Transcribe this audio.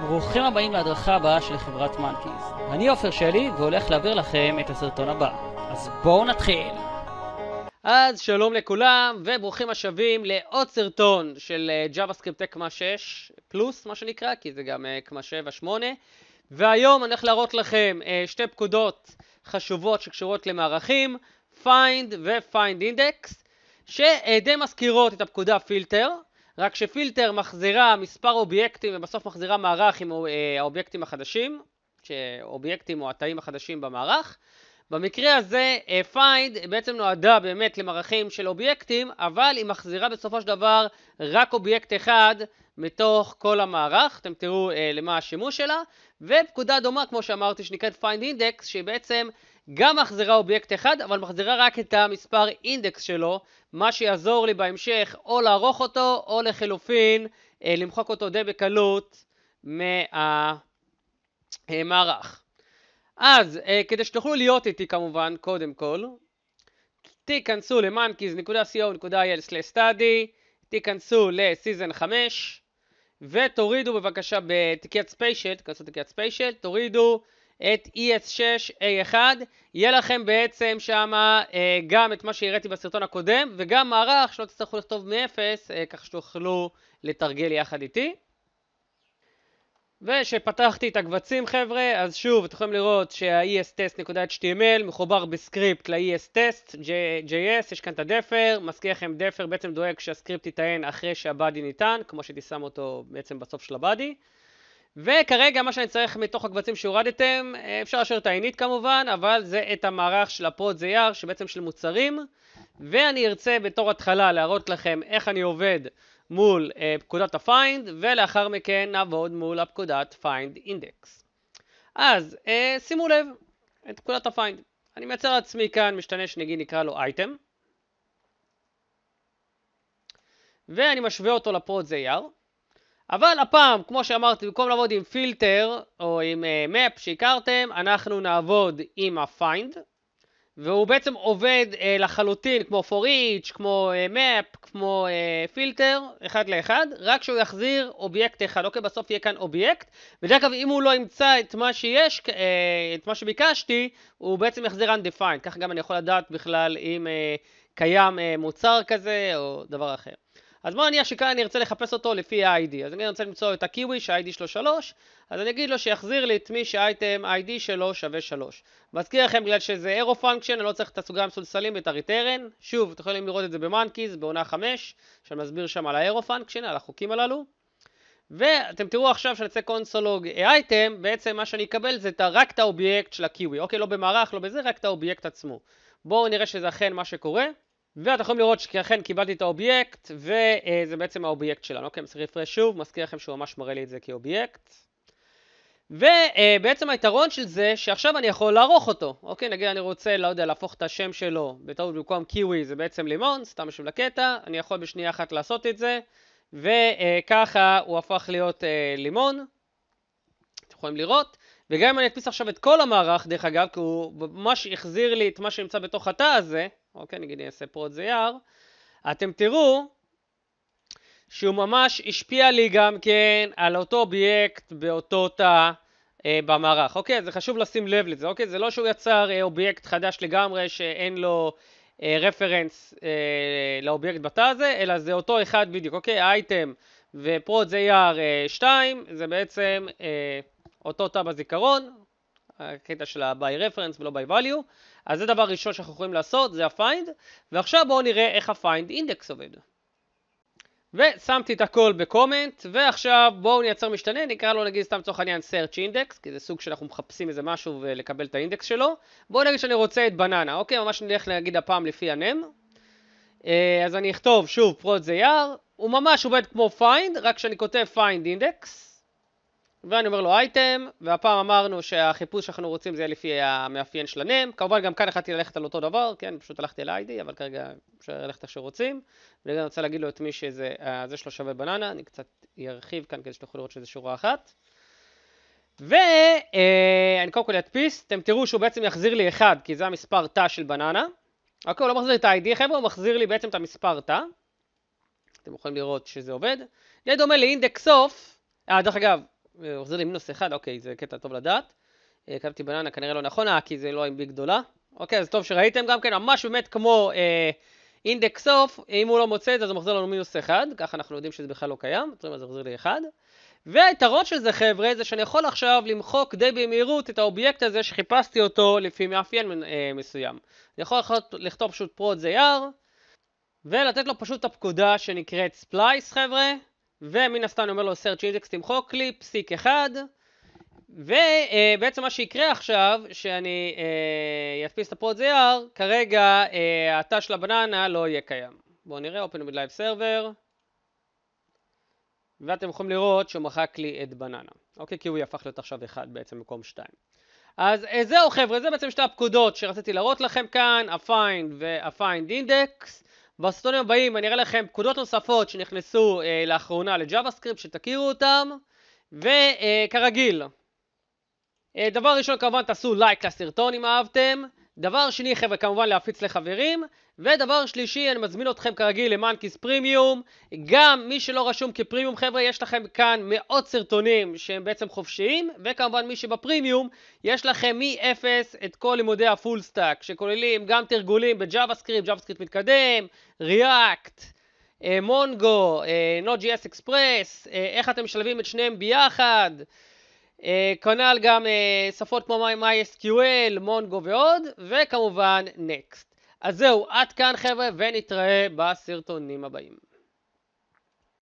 ברוכים הבאים להדרכה הבאה של חברת מנקיז. אני עופר שלי והולך להעביר לכם את הסרטון הבא. אז בואו נתחיל. אז שלום לכולם וברוכים השבים לעוד סרטון של אה, JavaScript קמא 6 פלוס מה שנקרא כי זה גם קמא 7 8 והיום אני הולך להראות לכם אה, שתי פקודות חשובות שקשורות למערכים find ו-find index שדי מזכירות את הפקודה filter רק שפילטר מחזירה מספר אובייקטים ובסוף מחזירה מערך עם אה, האובייקטים החדשים, אובייקטים או התאים החדשים במערך. במקרה הזה פייד אה, בעצם נועדה באמת למערכים של אובייקטים, אבל היא מחזירה בסופו של דבר רק אובייקט אחד מתוך כל המערך, אתם תראו אה, למה השימוש שלה, ופקודה דומה כמו שאמרתי שנקראת find אינדקס, שהיא בעצם גם מחזירה אובייקט אחד, אבל מחזירה רק את המספר אינדקס שלו, מה שיעזור לי בהמשך או לערוך אותו, או לחלופין אה, למחוק אותו די בקלות מהמערך. אז אה, כדי שתוכלו להיות איתי כמובן, קודם כל, תיכנסו ל-monkeys.co.il/study, תיכנסו ל-season 5, ותורידו בבקשה בתיקיית ספיישל, תיכנסו לתיקיית ספיישל, תורידו את ES6A1, יהיה לכם בעצם שם אה, גם את מה שהראיתי בסרטון הקודם וגם מערך שלא תצטרכו לכתוב מ מאפס, אה, כך שתוכלו לתרגל יחד איתי. ושפתחתי את הקבצים חבר'ה, אז שוב, אתם יכולים לראות שה es testhtml מחובר בסקריפט ל es testjs יש כאן את הדפר, מזכיר לכם דפר בעצם דואג שהסקריפט ייטען אחרי שהבאדי ניתן, כמו שתשם אותו בעצם בסוף של הבאדי. וכרגע מה שאני צריך מתוך הקבצים שהורדתם, אה, אפשר להשאיר את העינית כמובן, אבל זה את המערך של הפוד זייר, שבעצם של מוצרים, ואני ארצה בתור התחלה להראות לכם איך אני עובד מול אה, פקודת ה-find, ולאחר מכן נעבוד מול הפקודת find index. אז אה, שימו לב את פקודת ה-find. אני מייצר לעצמי כאן משתנה שנגיד נקרא לו אייטם, ואני משווה אותו לפוד זייר. אבל הפעם, כמו שאמרתי, במקום לעבוד עם פילטר או עם uh, map שהכרתם, אנחנו נעבוד עם ה-find, והוא בעצם עובד uh, לחלוטין כמו for each, כמו uh, map, כמו uh, filter, אחד לאחד, רק שהוא יחזיר אובייקט אחד, אוקיי? בסוף יהיה כאן אובייקט, ודרך אגב אם הוא לא ימצא את מה שיש, uh, את מה שביקשתי, הוא בעצם יחזיר undefined, ככה גם אני יכול לדעת בכלל אם uh, קיים uh, מוצר כזה או דבר אחר. אז בוא נניח שכאן אני ארצה לחפש אותו לפי ה-ID, אז אני רוצה למצוא את הקיווי שה-ID שלו 3, אז אני אגיד לו שיחזיר לי את מי שהאייטם ID שלו שווה 3. מזכיר לכם בגלל שזה אירו פונקשן, אני לא צריך את הסוגריים המסולסלים ואת הריטרן, שוב, אתם יכולים לראות את זה במאנקיז, בעונה 5, שאני מסביר שם על האירו פונקשן, על החוקים הללו. ואתם תראו עכשיו שאני אצא קונסולוג אייטם, בעצם מה שאני אקבל זה רק את האובייקט של הקיווי, אוקיי, לא במערך, לא בזה, רק את האובייקט עצמו. בואו נראה שזה אכן מה שקורה. ואתם יכולים לראות שאכן קיבלתי את האובייקט, וזה בעצם האובייקט שלנו. אוקיי, צריך להפרש שוב, מזכיר לכם שהוא ממש מראה לי את זה כאובייקט. ובעצם היתרון של זה, שעכשיו אני יכול לערוך אותו. אוקיי, נגיד אני רוצה, לא יודע, להפוך את השם שלו, בטעות במקום קיווי זה בעצם לימון, סתם משהו לקטע, אני יכול בשנייה אחת לעשות את זה, וככה הוא הפך להיות אה, לימון. אתם יכולים לראות. וגם אם אני אדפיס עכשיו את כל המערך, דרך אגב, כי הוא ממש החזיר לי את מה שנמצא בתוך התא הזה, אוקיי, נגיד אני אעשה פה פרוט ZR, אתם תראו שהוא ממש השפיע לי גם כן על אותו אובייקט באותו תא אה, במערך. אוקיי, זה חשוב לשים לב לזה, אוקיי? זה לא שהוא יצר אה, אובייקט חדש לגמרי שאין לו אה, רפרנס אה, לאובייקט בתא הזה, אלא זה אותו אחד בדיוק, אוקיי? אייטם ופרוט ZR2 אה, זה בעצם אה, אותו תא בזיכרון, הקטע של ה-by reference ולא by value. אז זה דבר ראשון שאנחנו יכולים לעשות, זה ה-find, ועכשיו בואו נראה איך ה-find index עובד. ושמתי את הכל בקומנט, ועכשיו בואו נייצר משתנה, נקרא לו נגיד סתם לצורך העניין search index, כי זה סוג שאנחנו מחפשים איזה משהו ולקבל את האינדקס שלו. בואו נגיד שאני רוצה את בננה, אוקיי? ממש נלך להגיד הפעם לפי הנם. אה, אז אני אכתוב שוב פרוט זה יער, הוא ממש עובד כמו find, רק שאני כותב find index. ואני אומר לו אייטם, והפעם אמרנו שהחיפוש שאנחנו רוצים זה יהיה לפי המאפיין של הנאם. כמובן גם כאן החלטתי ללכת על אותו דבר, כן, פשוט הלכתי על ה-ID, אבל כרגע אפשר ללכת איך שרוצים, ואני רוצה להגיד לו את מי שזה, אה, זה שלו שווה בננה, אני קצת ארחיב כאן כדי שתוכלו לראות שזה שורה אחת. ואני אה, קודם כל אדפיס, אתם תראו שהוא בעצם יחזיר לי אחד, כי זה המספר תא של בננה. אוקיי, הוא לא מחזיר את ה-ID חבר'ה, הוא מחזיר לי בעצם את המספר תא. אתם יכולים לראות שזה עובד. זה דומה לאינדקס אוף, אה דרך אגב, עוזר לי מינוס אחד, אוקיי, זה קטע טוב לדעת. אה, כתבתי בננה כנראה לא נכון, אה, כי זה לא עם בי גדולה. אוקיי, אז טוב שראיתם גם כן, ממש באמת כמו אה, אינדקס אוף, אם הוא לא מוצא את זה, אז הוא מחזיר לנו מינוס אחד, ככה אנחנו יודעים שזה בכלל לא קיים, אז זה מחזיר לי אחד. והיתרון של זה חבר'ה, זה שאני יכול עכשיו למחוק די במהירות את האובייקט הזה שחיפשתי אותו לפי מאפיין אה, מסוים. אני יכול לכתוב פשוט פרוט זה יאר, ולתת לו פשוט את הפקודה שנקראת ספלייס, חבר'ה. ומן הסתם אני אומר לו search index תמחוק לי פסיק אחד ובעצם מה שיקרה עכשיו שאני אה, אדפיס את הפרוט ZR כרגע התא אה, של הבננה לא יהיה קיים בואו נראה open with live server ואתם יכולים לראות שהוא מחק לי את בננה אוקיי כי הוא יהפך להיות עכשיו אחד בעצם במקום שתיים אז אה, זהו חבר'ה זה בעצם שתי הפקודות שרציתי להראות לכם כאן ה-find וה-find index בסרטונים הבאים אני אראה לכם פקודות נוספות שנכנסו אה, לאחרונה לג'אווה סקריפט שתכירו אותם וכרגיל אה, דבר ראשון כמובן תעשו לייק לסרטון אם אהבתם דבר שני, חבר'ה, כמובן להפיץ לחברים. ודבר שלישי, אני מזמין אתכם כרגיל למאנקיס פרימיום. גם מי שלא רשום כפרימיום, חבר'ה, יש לכם כאן מאות סרטונים שהם בעצם חופשיים, וכמובן מי שבפרימיום, יש לכם מ-0 את כל לימודי הפול סטאק, שכוללים גם תרגולים בג'אווה סקריפט, ג'אווה סקריפט מתקדם, ריאקט. אה, מונגו, אה, אס אקספרס, אה, איך אתם משלבים את שניהם ביחד, אה, כנ"ל גם אה, שפות כמו MySQL, מונגו ועוד, וכמובן Next. אז זהו, עד כאן חבר'ה, ונתראה בסרטונים הבאים.